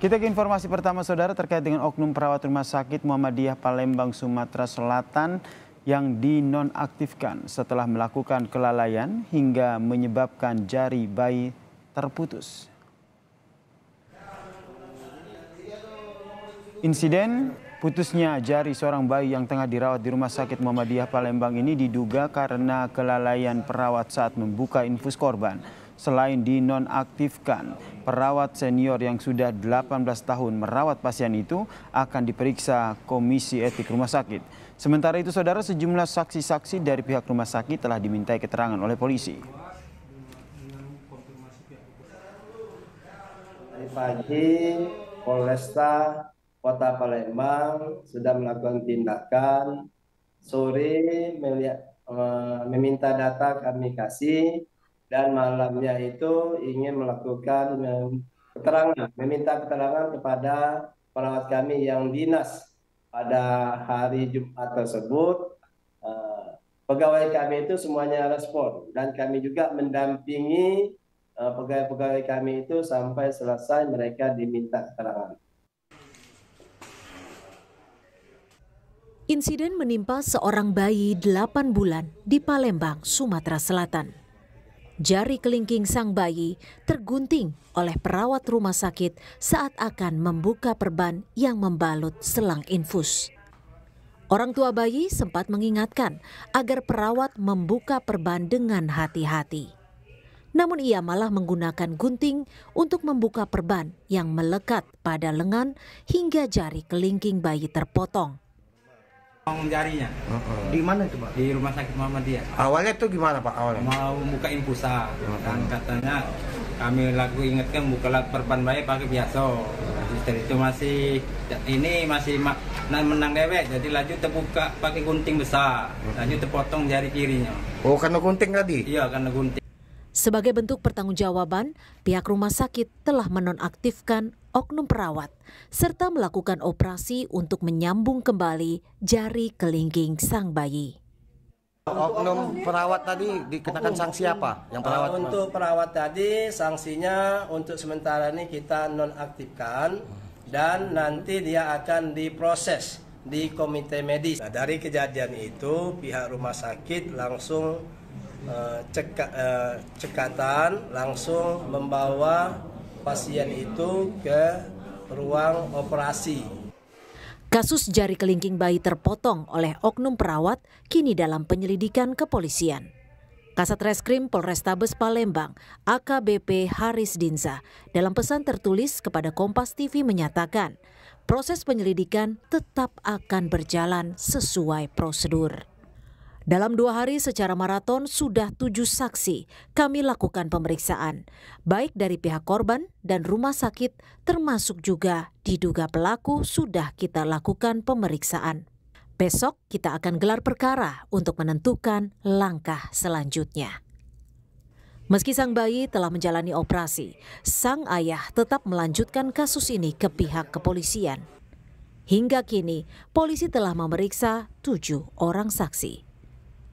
Kita ke informasi pertama saudara terkait dengan oknum perawat rumah sakit Muhammadiyah Palembang Sumatera Selatan yang dinonaktifkan setelah melakukan kelalaian hingga menyebabkan jari bayi terputus. Insiden putusnya jari seorang bayi yang tengah dirawat di Rumah Sakit Muhammadiyah Palembang ini diduga karena kelalaian perawat saat membuka infus korban. Selain dinonaktifkan, perawat senior yang sudah 18 tahun merawat pasien itu akan diperiksa Komisi Etik Rumah Sakit. Sementara itu, saudara sejumlah saksi-saksi dari pihak rumah sakit telah dimintai keterangan oleh polisi. Dari pagi, Polresta Kota Palembang sudah melakukan tindakan. Sore melihat, eh, meminta data kami kasih dan malamnya itu ingin melakukan keterangan, meminta keterangan kepada perawat kami yang dinas pada hari Jumat tersebut. Eh, pegawai kami itu semuanya respon dan kami juga mendampingi eh, pegawai-pegawai kami itu sampai selesai mereka diminta keterangan. Insiden menimpa seorang bayi 8 bulan di Palembang, Sumatera Selatan. Jari kelingking sang bayi tergunting oleh perawat rumah sakit saat akan membuka perban yang membalut selang infus. Orang tua bayi sempat mengingatkan agar perawat membuka perban dengan hati-hati. Namun ia malah menggunakan gunting untuk membuka perban yang melekat pada lengan hingga jari kelingking bayi terpotong. Ngomong jarinya. Uh -uh. Di mana itu pak? Di rumah sakit Muhammadiyah. Awalnya tuh gimana pak awalnya? Mau buka impulsa, uh -uh. katanya kami lagu ingatkan bukalah perban baik pakai biasa Sister itu masih ini masih nah, menang dewek jadi laju terbuka pakai gunting besar laju terpotong jari kirinya oh karena gunting tadi iya karena gunting sebagai bentuk pertanggungjawaban, pihak rumah sakit telah menonaktifkan oknum perawat serta melakukan operasi untuk menyambung kembali jari kelingking sang bayi. Oknum perawat tadi dikenakan sanksi apa? Yang perawat untuk perawat tadi sanksinya untuk sementara ini kita nonaktifkan dan nanti dia akan diproses di komite medis. Nah, dari kejadian itu pihak rumah sakit langsung Eh, cek uh, cekatan langsung membawa pasien itu ke ruang operasi. Kasus jari kelingking bayi terpotong oleh oknum perawat kini dalam penyelidikan kepolisian. Kasat Reskrim Polrestabes Palembang, AKBP Haris Dinsa, dalam pesan tertulis kepada Kompas TV menyatakan, proses penyelidikan tetap akan berjalan sesuai prosedur. Dalam dua hari secara maraton sudah tujuh saksi kami lakukan pemeriksaan, baik dari pihak korban dan rumah sakit termasuk juga diduga pelaku sudah kita lakukan pemeriksaan. Besok kita akan gelar perkara untuk menentukan langkah selanjutnya. Meski sang bayi telah menjalani operasi, sang ayah tetap melanjutkan kasus ini ke pihak kepolisian. Hingga kini, polisi telah memeriksa tujuh orang saksi.